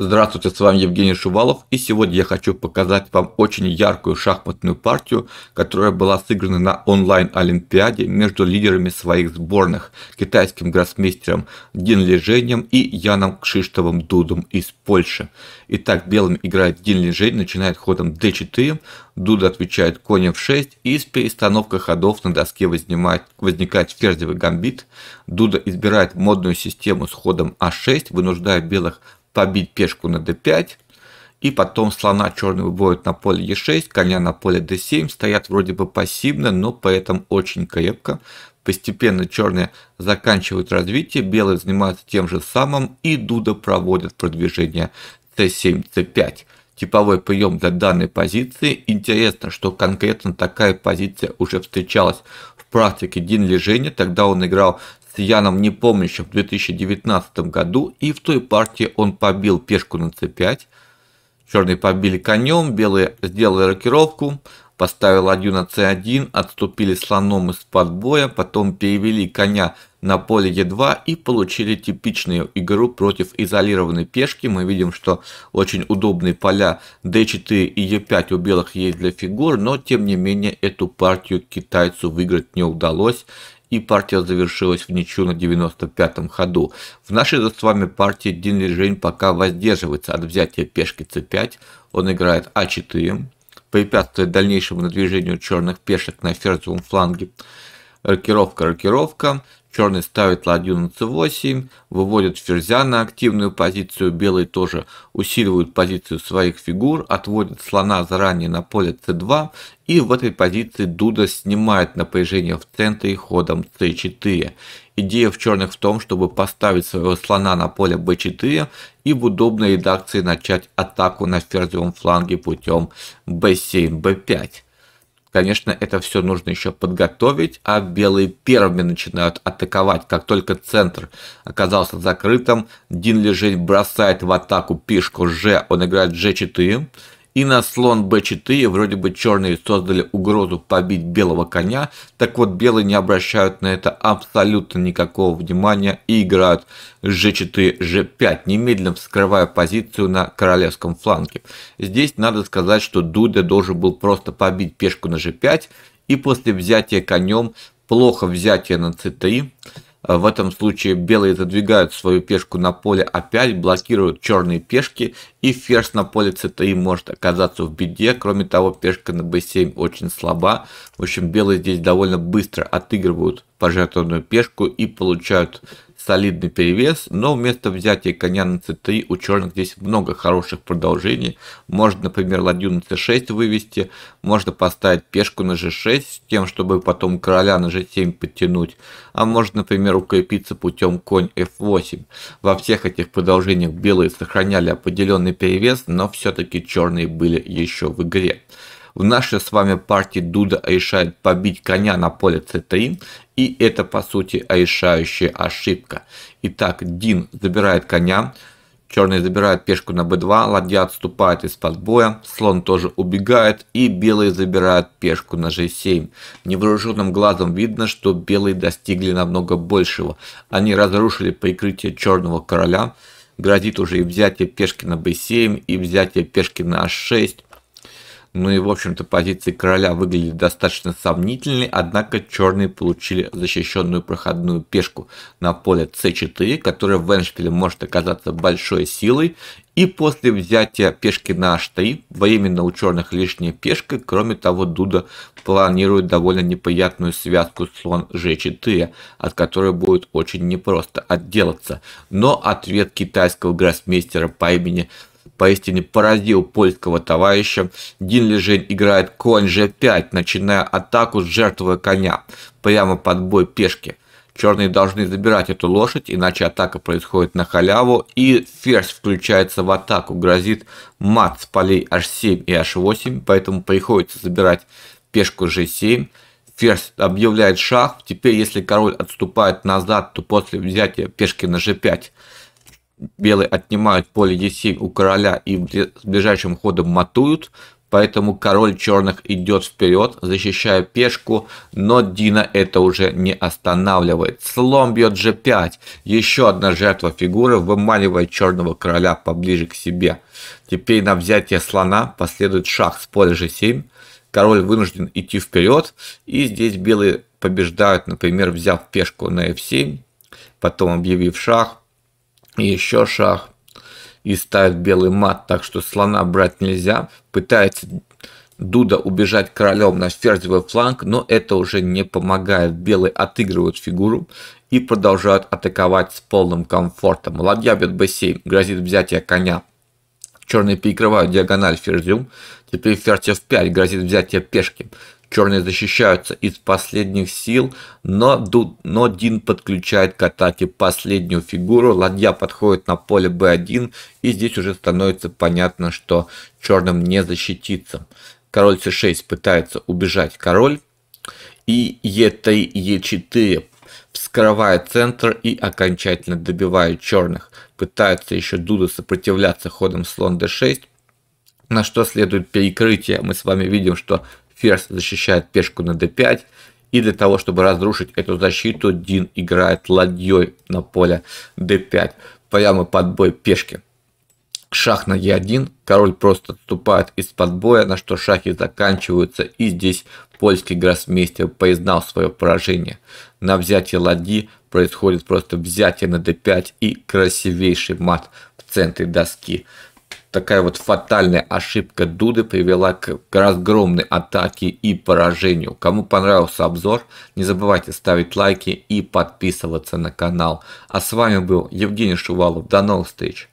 Здравствуйте, с вами Евгений Шувалов, и сегодня я хочу показать вам очень яркую шахматную партию, которая была сыграна на онлайн-олимпиаде между лидерами своих сборных, китайским гроссмейстером Дин Ли и Яном Кшиштовым Дудом из Польши. Итак, белым играет Дин Ли начинает ходом d4, Дуда отвечает конем в 6, и с перестановкой ходов на доске возникает, возникает ферзевый гамбит. Дуда избирает модную систему с ходом a а 6 вынуждая белых побить пешку на d5, и потом слона черного выводят на поле e6, коня на поле d7, стоят вроде бы пассивно, но при этом очень крепко. Постепенно черные заканчивают развитие, белые занимаются тем же самым, и Дуда проводит продвижение c7, c5 типовой прием для данной позиции. Интересно, что конкретно такая позиция уже встречалась в практике Дин Лежения. Тогда он играл с Яном Непомнящим в 2019 году, и в той партии он побил пешку на c5, черные побили конем, белые сделали рокировку, поставил ладью на c1, отступили слоном из-под боя, потом перевели коня на поле e2 и получили типичную игру против изолированной пешки. Мы видим, что очень удобные поля d4 и e5 у белых есть для фигур, но тем не менее эту партию китайцу выиграть не удалось и партия завершилась в ничью на 95-м ходу. В нашей за с вами партии Дин Лежень пока воздерживается от взятия пешки c5, он играет а4, препятствует дальнейшему надвижению черных пешек на ферзовом фланге. Рокировка, рокировка, Черный ставит ладью на c8, выводит ферзя на активную позицию, белые тоже усиливают позицию своих фигур, отводят слона заранее на поле c2, и в этой позиции Дуда снимает напряжение в центре ходом c4. Идея в черных в том, чтобы поставить своего слона на поле b4 и в удобной редакции начать атаку на ферзевом фланге путем b7, b5. Конечно, это все нужно еще подготовить, а белые первыми начинают атаковать. Как только центр оказался закрытым, Дин лежит бросает в атаку пешку Ж, он играет G4, и на слон b4 вроде бы черные создали угрозу побить белого коня, так вот белые не обращают на это абсолютно никакого внимания и играют g4, g5, немедленно вскрывая позицию на королевском фланге. Здесь надо сказать, что Дуде должен был просто побить пешку на g5 и после взятия конем плохо взятие на c3 а в этом случае белые задвигают свою пешку на поле опять, блокируют черные пешки, и ферзь на поле c3 может оказаться в беде. Кроме того, пешка на b7 очень слаба. В общем, белые здесь довольно быстро отыгрывают пожертвованную пешку и получают солидный перевес, но вместо взятия коня на c3 у черных здесь много хороших продолжений. Можно, например, ладью на c6 вывести, можно поставить пешку на g6, с тем, чтобы потом короля на g7 подтянуть, а можно, например, укрепиться путем конь f8. Во всех этих продолжениях белые сохраняли определенный перевес, но все-таки черные были еще в игре. В нашей с вами партии Дуда решает побить коня на поле c3, и это по сути решающая ошибка. Итак, Дин забирает коня, черные забирают пешку на b2, ладья отступает из-под боя, слон тоже убегает, и белые забирают пешку на g7. Невооруженным глазом видно, что белые достигли намного большего. Они разрушили прикрытие черного короля, грозит уже и взятие пешки на b7, и взятие пешки на h6, ну и в общем-то позиции короля выглядели достаточно сомнительной, однако черные получили защищенную проходную пешку на поле c4, которая в Эншпиле может оказаться большой силой, и после взятия пешки на h3 временно у черных лишняя пешка, кроме того Дуда планирует довольно неприятную связку слон g4, от которой будет очень непросто отделаться, но ответ китайского гроссмейстера по имени поистине поразил польского товарища. Дин Лежень играет конь g5, начиная атаку с жертвой коня, прямо под бой пешки. Черные должны забирать эту лошадь, иначе атака происходит на халяву, и ферзь включается в атаку, грозит мат с полей h7 и h8, поэтому приходится забирать пешку g7. Ферзь объявляет шах, теперь если король отступает назад, то после взятия пешки на g5 белые отнимают поле d7 у короля и с ближайшим ходом матуют, поэтому король черных идет вперед, защищая пешку, но Дина это уже не останавливает. Слом бьет g5, еще одна жертва фигуры вымаливает черного короля поближе к себе. Теперь на взятие слона последует шах с поля g7, король вынужден идти вперед, и здесь белые побеждают, например, взяв пешку на f7, потом объявив шах, еще шах. И ставит белый мат, так что слона брать нельзя. Пытается Дуда убежать королем на ферзевый фланг, но это уже не помогает. Белые отыгрывают фигуру и продолжают атаковать с полным комфортом. Ладья бьет b7, грозит взятие коня. Черные перекрывают диагональ ферзю. Теперь ферзь f5 грозит взятие пешки. Черные защищаются из последних сил, но, ду, но Дин подключает к атаке последнюю фигуру. Ладья подходит на поле b1, и здесь уже становится понятно, что черным не защититься. Король c6 пытается убежать король, и e3, e4 вскрывает центр и окончательно добивает черных. Пытается еще Дуда сопротивляться ходом слон d6, на что следует перекрытие. Мы с вами видим, что ферзь защищает пешку на d5. И для того, чтобы разрушить эту защиту, Дин играет ладьей на поле d5, прямо под бой пешки. Шах на e1, король просто отступает из-под боя, на что шахи заканчиваются, и здесь польский гроссмейстер признал свое поражение. На взятие ладьи происходит просто взятие на d5 и красивейший мат в центре доски такая вот фатальная ошибка Дуды привела к разгромной атаке и поражению. Кому понравился обзор, не забывайте ставить лайки и подписываться на канал. А с вами был Евгений Шувалов. До новых встреч!